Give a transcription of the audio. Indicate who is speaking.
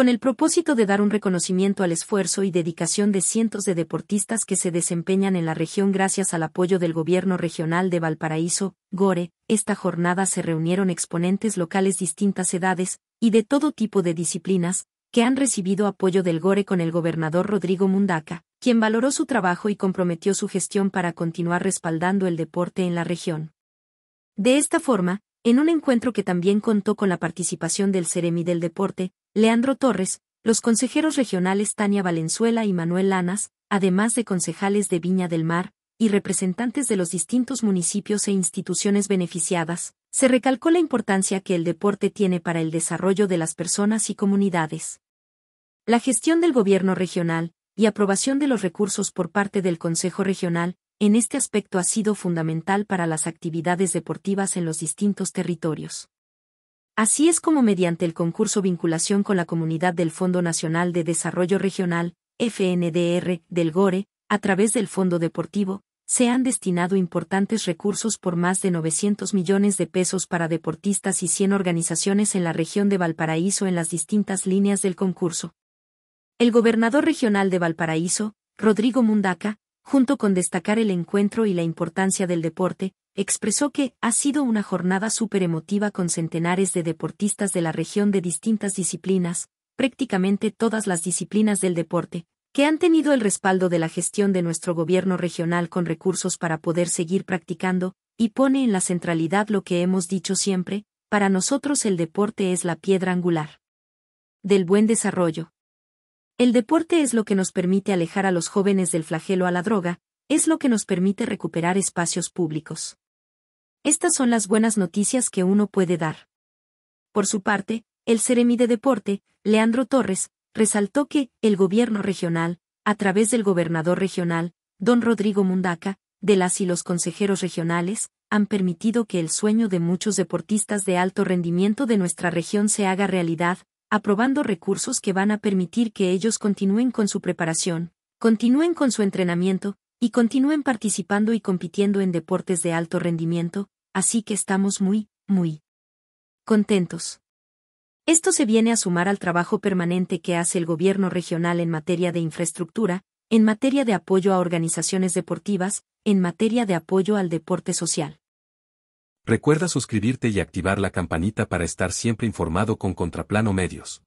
Speaker 1: con el propósito de dar un reconocimiento al esfuerzo y dedicación de cientos de deportistas que se desempeñan en la región gracias al apoyo del Gobierno Regional de Valparaíso, Gore, esta jornada se reunieron exponentes locales distintas edades, y de todo tipo de disciplinas, que han recibido apoyo del Gore con el gobernador Rodrigo Mundaca, quien valoró su trabajo y comprometió su gestión para continuar respaldando el deporte en la región. De esta forma, en un encuentro que también contó con la participación del Ceremi del Deporte, Leandro Torres, los consejeros regionales Tania Valenzuela y Manuel Lanas, además de concejales de Viña del Mar, y representantes de los distintos municipios e instituciones beneficiadas, se recalcó la importancia que el deporte tiene para el desarrollo de las personas y comunidades. La gestión del gobierno regional y aprobación de los recursos por parte del Consejo Regional, en este aspecto ha sido fundamental para las actividades deportivas en los distintos territorios. Así es como mediante el concurso vinculación con la comunidad del Fondo Nacional de Desarrollo Regional, FNDR, del GORE, a través del Fondo Deportivo, se han destinado importantes recursos por más de 900 millones de pesos para deportistas y 100 organizaciones en la región de Valparaíso en las distintas líneas del concurso. El gobernador regional de Valparaíso, Rodrigo Mundaca, junto con destacar el encuentro y la importancia del deporte, expresó que ha sido una jornada súper emotiva con centenares de deportistas de la región de distintas disciplinas, prácticamente todas las disciplinas del deporte, que han tenido el respaldo de la gestión de nuestro gobierno regional con recursos para poder seguir practicando, y pone en la centralidad lo que hemos dicho siempre, para nosotros el deporte es la piedra angular del buen desarrollo, el deporte es lo que nos permite alejar a los jóvenes del flagelo a la droga, es lo que nos permite recuperar espacios públicos. Estas son las buenas noticias que uno puede dar. Por su parte, el Ceremi de Deporte, Leandro Torres, resaltó que el gobierno regional, a través del gobernador regional, don Rodrigo Mundaca, de las y los consejeros regionales, han permitido que el sueño de muchos deportistas de alto rendimiento de nuestra región se haga realidad, aprobando recursos que van a permitir que ellos continúen con su preparación, continúen con su entrenamiento, y continúen participando y compitiendo en deportes de alto rendimiento, así que estamos muy, muy contentos. Esto se viene a sumar al trabajo permanente que hace el gobierno regional en materia de infraestructura, en materia de apoyo a organizaciones deportivas, en materia de apoyo al deporte social. Recuerda suscribirte y activar la campanita para estar siempre informado con Contraplano Medios.